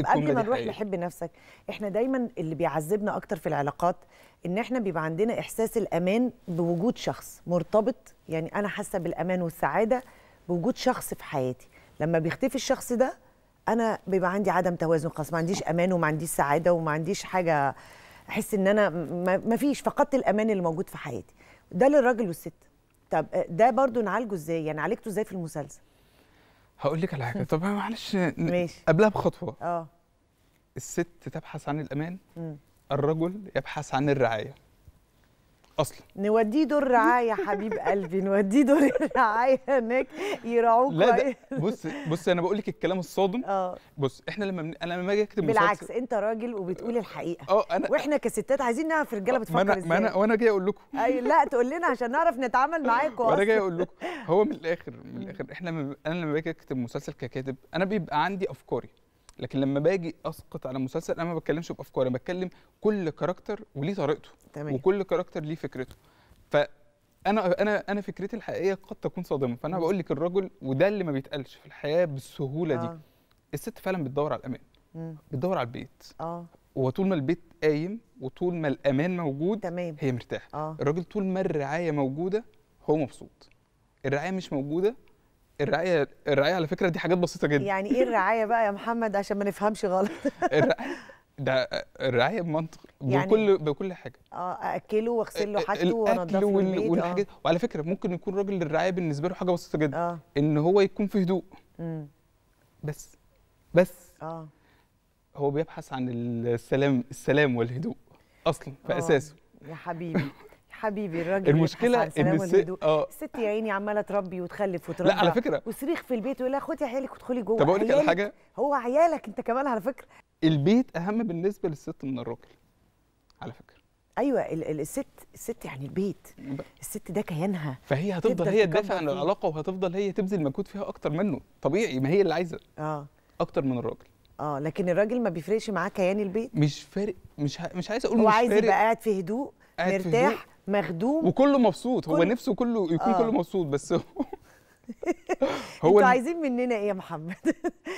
طب قبل ما نروح لحب نفسك احنا دايما اللي بيعذبنا اكتر في العلاقات ان احنا بيبقى عندنا احساس الامان بوجود شخص مرتبط يعني انا حاسه بالامان والسعاده بوجود شخص في حياتي لما بيختفي الشخص ده انا بيبقى عندي عدم توازن خالص ما عنديش امان وما عنديش سعاده وما عنديش حاجه احس ان انا ما فيش فقدت الامان اللي موجود في حياتي ده للراجل والست طب ده برضو نعالجه ازاي يعني عالجته ازاي في المسلسل هقول لك على حاجه طب معلش ماشي قبلها بخطوه اه الست تبحث عن الامان الرجل يبحث عن الرعايه اصلا نوديه دور رعايه حبيب قلبي نوديه دور رعايه هناك يراعوه لا بص بص انا بقول لك الكلام الصادم اه بص احنا لما انا لما اجي اكتب بالعكس انت راجل وبتقول الحقيقه اه انا واحنا كستات عايزين نعرف الرجاله بتفكر آه، ازاي ما انا ما انا وانا جاي اقول لكم اي لا تقول لنا عشان نعرف نتعامل معاكم وانا جاي اقول لكم هو من الاخر من الاخر احنا انا لما باجي اكتب مسلسل ككاتب انا بيبقى عندي افكاري لكن لما باجي اسقط على مسلسل انا ما بتكلمش بافكاري انا بتكلم كل كاركتر وليه طريقته تمام. وكل كاركتر ليه فكرته فانا انا انا فكرتي الحقيقيه قد تكون صادمه فانا بقول لك الرجل وده اللي ما بيتقالش في الحياه بالسهوله آه. دي الست فعلا بتدور على الامان مم. بتدور على البيت اه وطول ما البيت قايم وطول ما الامان موجود تمام. هي مرتاحه آه. الراجل طول ما الرعايه موجوده هو مبسوط الرعايه مش موجوده الرعايه الرعايه على فكره دي حاجات بسيطه جدا يعني ايه الرعايه بقى يا محمد عشان ما نفهمش غلط ده الرعايه بمنطق يعني بكل بكل حاجه اه اكله واغسل له حاجته وانضف له البيت والحاجات آه. وعلى فكره ممكن يكون راجل الرعايه بالنسبه له حاجه بسيطه جدا آه. ان هو يكون في هدوء مم. بس بس اه هو بيبحث عن السلام السلام والهدوء اصلا في آه. اساسه يا حبيبي حبيبي الراجل المشكله ان الست اه الست يا عيني عماله تربي وتخلف وتربي لا على فكره وصريخ في البيت ويقول لها خدي عيالك وادخلي جوه طب اقول لك على حاجه هو عيالك انت كمان على فكره البيت اهم بالنسبه للست من الراجل على فكره ايوه ال الست الست يعني البيت الست ده كيانها فهي هتفضل هي تدافع عن العلاقه وهتفضل هي تبذل مجهود فيها اكتر منه طبيعي ما هي اللي عايزه اه اكتر من الراجل اه لكن الراجل ما بيفرقش معاه كيان البيت مش فارق مش مش عايز اقول هو مش عايز يبقى قاعد في هدوء مرتاح مخدوم وكله مبسوط كل... هو نفسه كله يكون آه. كله مبسوط بس هو انتوا عايزين مننا ايه يا محمد